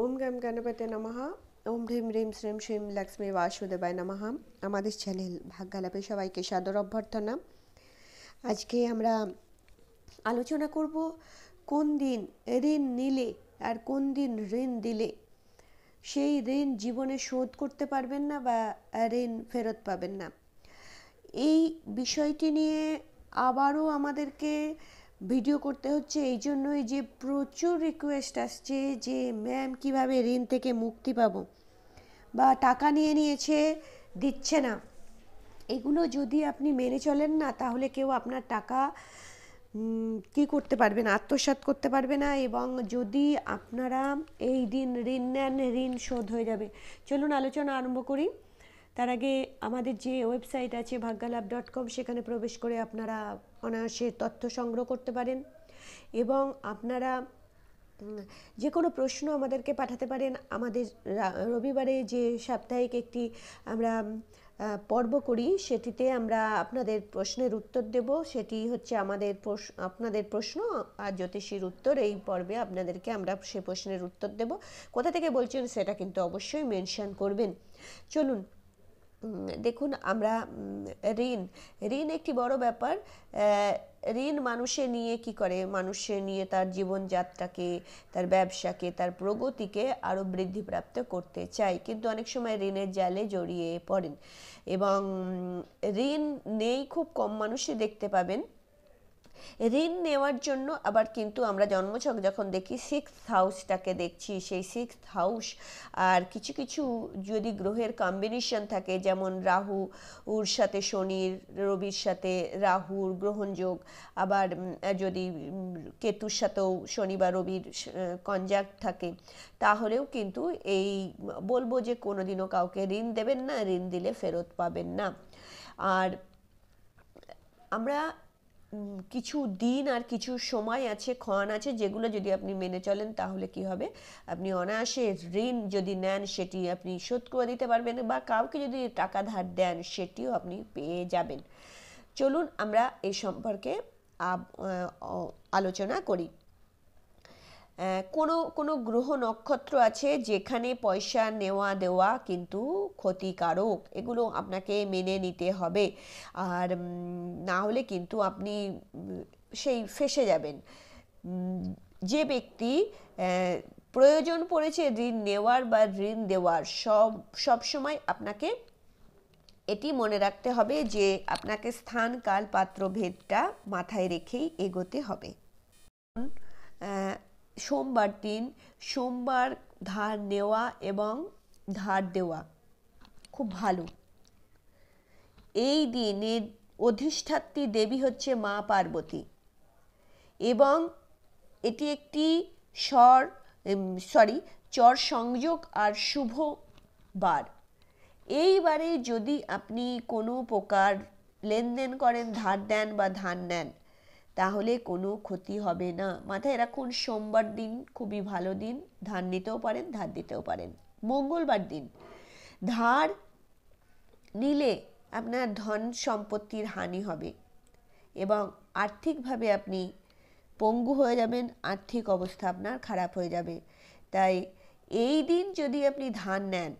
ওম গ্যাম গণপতে নমহা ওম ভীম রিম শ্রীম শ্রীম লক্ষ্মী বাসুদেবায় নমহা আমাদের চ্যানেল ভাগ্যালাপে সবাইকে সাদর অভ্যর্থনা আজকে আমরা আলোচনা করব কোন দিন ঋণ নিলে আর কোন দিন ঋণ দিলে সেই ঋণ জীবনে শোধ করতে পারবেন না বা ঋণ ফেরত পাবেন না এই বিষয়টি নিয়ে আবারও আমাদেরকে ভিডিও করতে হচ্ছে এই জন্যই যে প্রচুর রিকোয়েস্ট আসছে যে ম্যাম কিভাবে ঋণ থেকে মুক্তি পাব বা টাকা নিয়ে নিয়েছে দিচ্ছে না এগুলো যদি আপনি মেনে চলেন না তাহলে কেউ আপনার টাকা কি করতে পারবেন আত্মসাত করতে পারবে না এবং যদি আপনারা এই দিন ঋণ নেন ঋণ শোধ হয়ে যাবে চলুন আলোচনা আরম্ভ করি তার আগে আমাদের যে ওয়েবসাইট আছে ভাগ্যালাভ ডট কম সেখানে প্রবেশ করে আপনারা অনায়াসে তথ্য সংগ্রহ করতে পারেন এবং আপনারা যে কোনো প্রশ্ন আমাদেরকে পাঠাতে পারেন আমাদের রবিবারে যে সাপ্তাহিক একটি আমরা পর্ব করি সেটিতে আমরা আপনাদের প্রশ্নের উত্তর দেব সেটি হচ্ছে আমাদের আপনাদের প্রশ্ন আর জ্যোতিষীর উত্তর এই পর্বে আপনাদেরকে আমরা সে প্রশ্নের উত্তর দেব কোথা থেকে বলছেন সেটা কিন্তু অবশ্যই মেনশন করবেন চলুন দেখুন আমরা ঋণ ঋণ একটি বড় ব্যাপার ঋণ মানুষে নিয়ে কি করে মানুষে নিয়ে তার জীবনযাত্রাকে তার ব্যবসাকে তার প্রগতিকে আরও বৃদ্ধিপ্রাপ্ত করতে চায় কিন্তু অনেক সময় ঋণের জালে জড়িয়ে পড়েন এবং ঋণ নেই খুব কম মানুষই দেখতে পাবেন ঋণ নেওয়ার জন্য আবার কিন্তু আমরা জন্মছক যখন দেখি সিক্স হাউসটাকে দেখছি সেই সিক্স হাউস আর কিছু কিছু যদি গ্রহের কম্বিনেশন থাকে যেমন রাহু উর সাথে শনির রবির সাথে রাহুর গ্রহণযোগ আবার যদি কেতুর সাথেও শনি বা রবির কনজাক্ট থাকে তাহলেও কিন্তু এই বলবো যে কোনোদিনও কাউকে ঋণ দেবেন না ঋণ দিলে ফেরত পাবেন না আর আমরা কিছু দিন আর কিছু সময় আছে ক্ষণ আছে যেগুলো যদি আপনি মেনে চলেন তাহলে কি হবে আপনি অনায়াসে ঋণ যদি নেন সেটি আপনি শোধ করে দিতে পারবেন বা কাউকে যদি টাকা ধার দেন সেটিও আপনি পেয়ে যাবেন চলুন আমরা এ সম্পর্কে আলোচনা করি কোনো কোনো গ্রহ নক্ষত্র আছে যেখানে পয়সা নেওয়া দেওয়া কিন্তু ক্ষতিকারক এগুলো আপনাকে মেনে নিতে হবে আর না হলে কিন্তু আপনি সেই ফেসে যাবেন যে ব্যক্তি প্রয়োজন পড়েছে ঋণ নেওয়ার বা ঋণ দেওয়ার সব সবসময় আপনাকে এটি মনে রাখতে হবে যে আপনাকে স্থান কাল পাত্র ভেদটা মাথায় রেখেই এগোতে হবে সোমবার দিন সোমবার ধার নেওয়া এবং ধার দেওয়া খুব ভালো এই দিনের অধিষ্ঠাত্রী দেবী হচ্ছে মা পার্বতী এবং এটি একটি স্বর সরি চর সংযোগ আর শুভ বার এইবারে যদি আপনি কোনো প্রকার লেনদেন করেন ধার দেন বা ধার নেন তাহলে কোনো ক্ষতি হবে না মাথায় রাখুন সোমবার দিন খুবই ভালো দিন ধান নিতেও পারেন ধার দিতেও পারেন মঙ্গলবার দিন ধার নিলে আপনার ধন সম্পত্তির হানি হবে এবং আর্থিকভাবে আপনি পঙ্গু হয়ে যাবেন আর্থিক অবস্থা আপনার খারাপ হয়ে যাবে তাই এই দিন যদি আপনি ধান নেন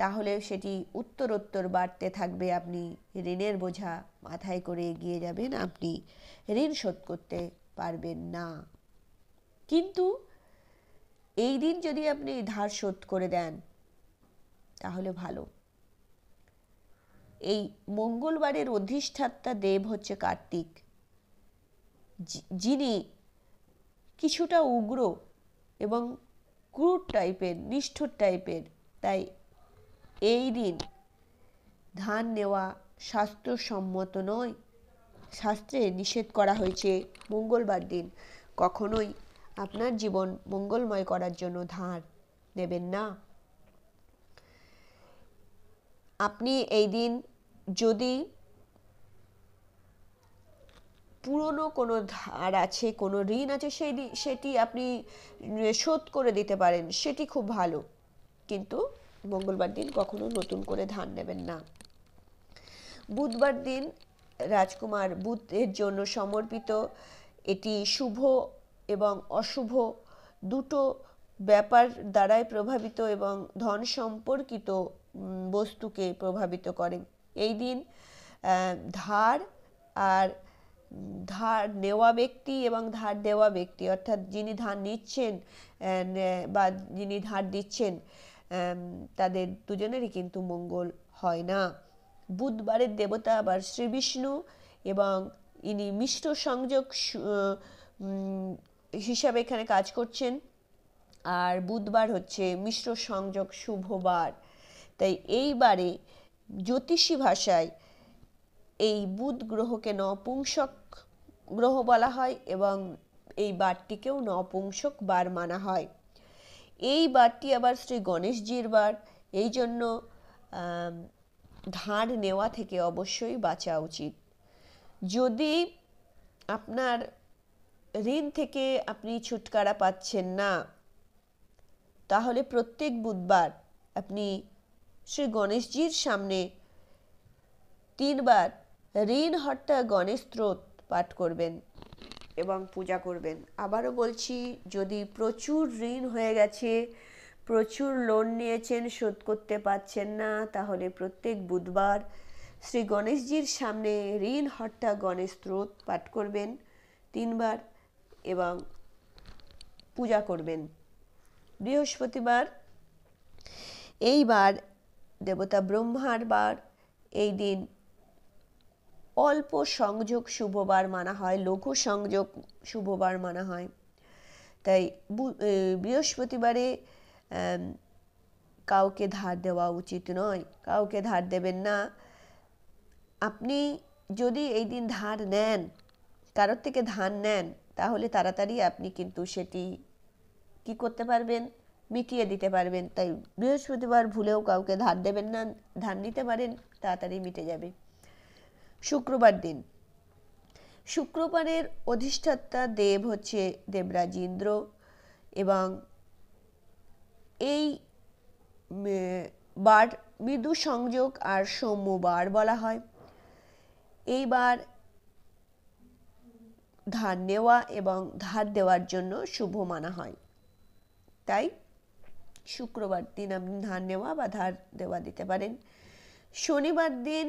তাহলে সেটি উত্তরোত্তর বাড়তে থাকবে আপনি ঋণের বোঝা মাথায় করে এগিয়ে যাবেন আপনি ঋণ শোধ করতে পারবেন না কিন্তু এই দিন যদি আপনি ধার শোধ করে দেন তাহলে ভালো এই মঙ্গলবারের অধিষ্ঠাত্মা দেব হচ্ছে কার্তিক যিনি কিছুটা উগ্র এবং ক্রুড টাইপের নিষ্ঠুর টাইপের তাই এই ঋণ ধান নেওয়া স্বাস্থ্যসম্মত নয় শাস্ত্রে নিষেধ করা হয়েছে মঙ্গলবার দিন কখনোই আপনার জীবন মঙ্গলময় করার জন্য ধার নেবেন না আপনি এই দিন যদি পুরনো কোনো ধার আছে কোনো ঋণ আছে সেই সেটি আপনি শোধ করে দিতে পারেন সেটি খুব ভালো কিন্তু মঙ্গলবার দিন কখনো নতুন করে ধান নেবেন না বুধবার দিন রাজকুমার বুধের জন্য সমর্পিত এটি শুভ এবং অশুভ দুটো ব্যাপার দ্বারাই প্রভাবিত এবং ধন সম্পর্কিত বস্তুকে প্রভাবিত করে এই দিন ধার আর ধার নেওয়া ব্যক্তি এবং ধার দেওয়া ব্যক্তি অর্থাৎ যিনি ধার নিচ্ছেন বা যিনি ধার দিচ্ছেন তাদের দুজনেরই কিন্তু মঙ্গল হয় না বুধবারের দেবতা আবার শ্রী বিষ্ণু এবং ইনি মিষ্ট সংযোগ হিসাবে এখানে কাজ করছেন আর বুধবার হচ্ছে মিশ্র সংযোগ শুভবার তাই এইবারে জ্যোতিষী ভাষায় এই বুধ গ্রহকে নপুংসক গ্রহ বলা হয় এবং এই বারটিকেও নপুংসক বার মানা হয় এই বারটি আবার শ্রী গণেশজির বার এই জন্য ধার নেওয়া থেকে অবশ্যই বাঁচা উচিত যদি আপনার ঋণ থেকে আপনি ছুটকারা পাচ্ছেন না তাহলে প্রত্যেক বুধবার আপনি শ্রী গণেশজির সামনে তিনবার ঋণ হট্টা গণেশ স্রোত পাঠ করবেন এবং পূজা করবেন আবারও বলছি যদি প্রচুর ঋণ হয়ে গেছে প্রচুর লোন নিয়েছেন শোধ করতে পারছেন না তাহলে প্রত্যেক বুধবার শ্রী গণেশজির সামনে ঋণ হট্টা গণেশ স্রোত পাঠ করবেন তিনবার এবং পূজা করবেন বৃহস্পতিবার এইবার দেবতা ব্রহ্মার বার এই দিন অল্প সংযোগ শুভবার মানা হয় লঘু সংযোগ শুভবার মানা হয় তাই বৃহস্পতিবারে কাউকে ধার দেওয়া উচিত নয় কাউকে ধার দেবেন না আপনি যদি এই দিন ধার নেন কারোর থেকে ধার নেন তাহলে তাড়াতাড়ি আপনি কিন্তু সেটি কি করতে পারবেন মিটিয়ে দিতে পারবেন তাই বৃহস্পতিবার ভুলেও কাউকে ধার দেবেন না ধার নিতে পারেন তাড়াতাড়ি মিটে যাবে শুক্রবার দিন শুক্রবারের অধিষ্ঠাতা দেব হচ্ছে দেবরাজ ইন্দ্র এবং এই বার মৃদু সংযোগ আর সৌম্যবার বলা হয় এইবার ধার নেওয়া এবং ধার দেওয়ার জন্য শুভ মানা হয় তাই শুক্রবার দিন আপনি ধার নেওয়া বা ধার দেওয়া দিতে পারেন শনিবার দিন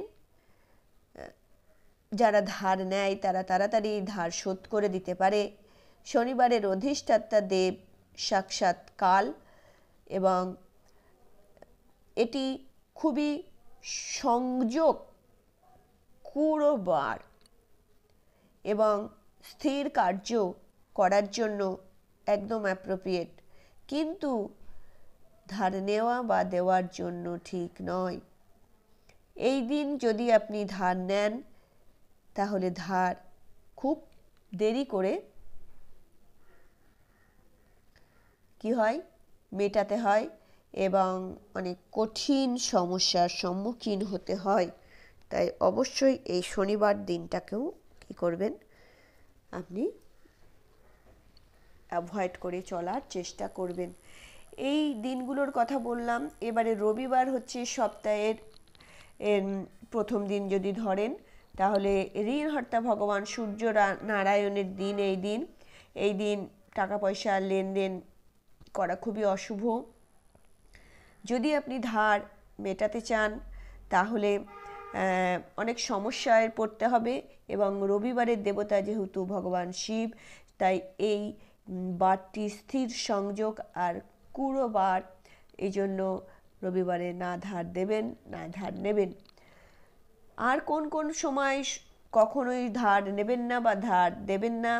যারা ধার নেয় তারা তাড়াতাড়ি ধার শোধ করে দিতে পারে শনিবারের অধিষ্ঠাত্মা দেব সাক্ষাৎ কাল এবং এটি খুবই সংযোগ কুড়োবার এবং স্থির কার্য করার জন্য একদম অ্যাপ্রোপ্রিয়েট কিন্তু ধার নেওয়া বা দেওয়ার জন্য ঠিক নয় এই দিন যদি আপনি ধার নেন তাহলে ধার খুব দেরি করে কি হয় মেটাতে হয় এবং অনেক কঠিন সমস্যার সম্মুখীন হতে হয় তাই অবশ্যই এই শনিবার দিনটাকেও কী করবেন আপনি অ্যাভয়েড করে চলার চেষ্টা করবেন এই দিনগুলোর কথা বললাম এবারে রবিবার হচ্ছে সপ্তাহের প্রথম দিন যদি ধরেন তাহলে ঋণহর্তা ভগবান সূর্য নারায়ণের দিন এই দিন এই দিন টাকা পয়সা লেনদেন করা খুবই অশুভ যদি আপনি ধার মেটাতে চান তাহলে অনেক সমস্যায় পড়তে হবে এবং রবিবারের দেবতা যেহেতু ভগবান শিব তাই এই বারটি স্থির সংযোগ আর কুড়ো বার এই জন্য রবিবারে না ধার দেবেন না ধার নেবেন আর কোন কোন সময় কখনোই ধার নেবেন না বা ধার দেবেন না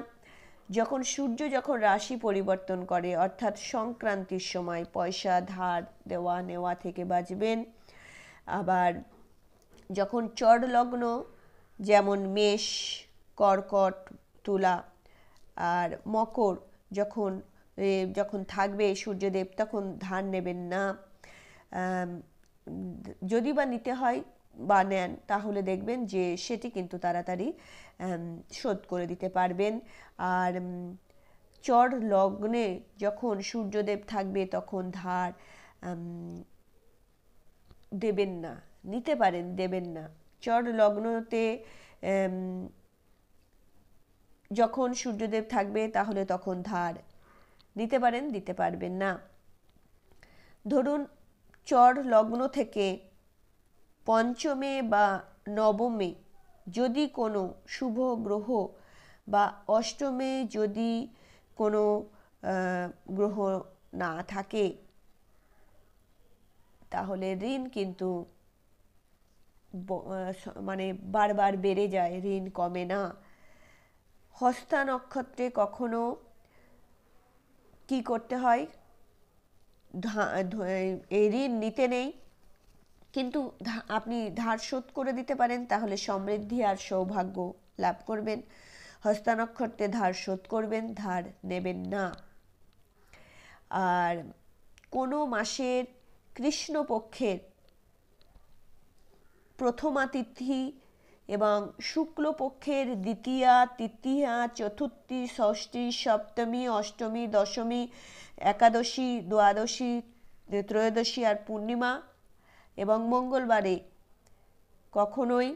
যখন সূর্য যখন রাশি পরিবর্তন করে অর্থাৎ সংক্রান্তির সময় পয়সা ধার দেওয়া নেওয়া থেকে বাঁচবেন আবার যখন চড় লগ্ন যেমন মেষ কর্কট তুলা আর মকর যখন যখন থাকবে সূর্যদেব তখন ধার নেবেন না যদি বা নিতে হয় বা নেন তাহলে দেখবেন যে সেটি কিন্তু তাড়াতাড়ি শোধ করে দিতে পারবেন আর চর লগ্নে যখন সূর্যদেব থাকবে তখন ধার দেবেন না নিতে পারেন দেবেন না চর লগ্নতে যখন সূর্যদেব থাকবে তাহলে তখন ধার নিতে পারেন দিতে পারবেন না ধরুন চর লগ্ন থেকে পঞ্চমে বা নবমে যদি কোনো শুভ গ্রহ বা অষ্টমে যদি কোনো গ্রহ না থাকে তাহলে ঋণ কিন্তু মানে বারবার বেড়ে যায় ঋণ কমে না হস্তা নক্ষত্রে কখনো কি করতে হয় এই ঋণ নিতে নেই কিন্তু আপনি ধার শোধ করে দিতে পারেন তাহলে সমৃদ্ধি আর সৌভাগ্য লাভ করবেন হস্তানক্ষরতে ধার শোধ করবেন ধার নেবেন না আর কোনো মাসের কৃষ্ণপক্ষের প্রথমা তিথি এবং শুক্লপক্ষের দ্বিতীয়া তৃতীয়া চতুর্থী ষষ্ঠী সপ্তমী অষ্টমী দশমী একাদশী দ্বাদশী ত্রয়োদশী আর পূর্ণিমা এবং মঙ্গলবারে কখনোই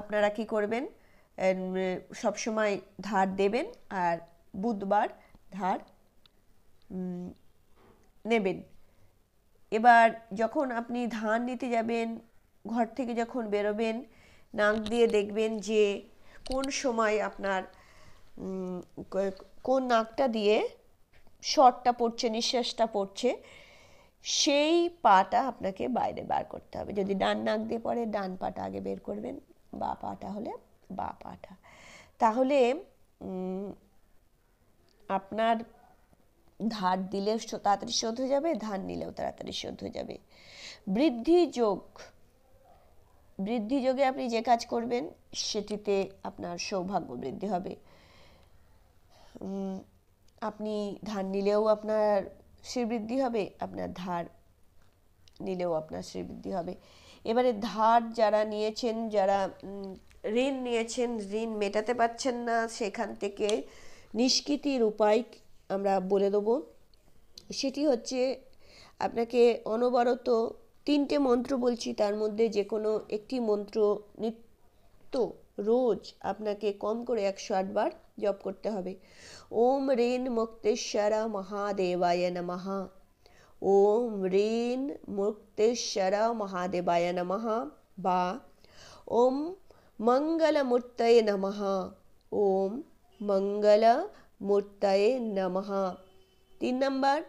আপনারা কি করবেন সবসময় ধার দেবেন আর বুধবার ধার নেবেন এবার যখন আপনি ধান নিতে যাবেন ঘর থেকে যখন বেরোবেন নাক দিয়ে দেখবেন যে কোন সময় আপনার কোন নাকটা দিয়ে শর্টটা পড়ছে নিঃশ্বাসটা পড়ছে সেই পাটা আপনাকে বাইরে বার করতে হবে যদি ডান নাক দিয়ে পড়ে ডান পাটা আগে বের করবেন বা পাটা হলে বা পাটা তাহলে আপনার ধার দিলে তাড়াতাড়ি শোধ হয়ে যাবে ধার নিলেও তাড়াতাড়ি শোধ হয়ে যাবে বৃদ্ধি যোগ বৃদ্ধি যোগে আপনি যে কাজ করবেন সেটিতে আপনার সৌভাগ্য বৃদ্ধি হবে আপনি ধার নিলেও আপনার শ্রীবৃদ্ধি হবে আপনার ধার নিলেও আপনার শ্রীবৃদ্ধি হবে এবারে ধার যারা নিয়েছেন যারা ঋণ নিয়েছেন ঋণ মেটাতে পারছেন না সেখান থেকে নিষ্কৃতির উপায় আমরা বলে দেব সেটি হচ্ছে আপনাকে অনবরত তিনটে মন্ত্র বলছি তার মধ্যে যে কোনো একটি মন্ত্র নিত্য रोज आपके कम को एकश आठ बार जप करते ओम ऋण मुक्तेश्वर महादेवाय नम ओम ऋण मुक्तेश्वर महादेवाय नम बा ओम मंगलमूर्त नम ओम मंगलमूर्त नम तीन नंबर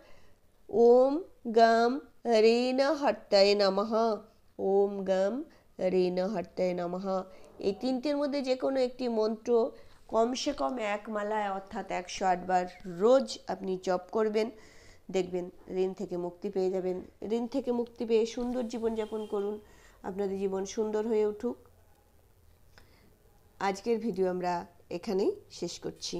ओम गम ऋण हत्य नम ओम गम ऋण हत्य नम এই তিনটির মধ্যে যে কোনো একটি মন্ত্র কমসে কম এক মালায় অর্থাৎ একশো আটবার রোজ আপনি জপ করবেন দেখবেন ঋণ থেকে মুক্তি পেয়ে যাবেন ঋণ থেকে মুক্তি পেয়ে সুন্দর জীবনযাপন করুন আপনাদের জীবন সুন্দর হয়ে উঠুক আজকের ভিডিও আমরা এখানেই শেষ করছি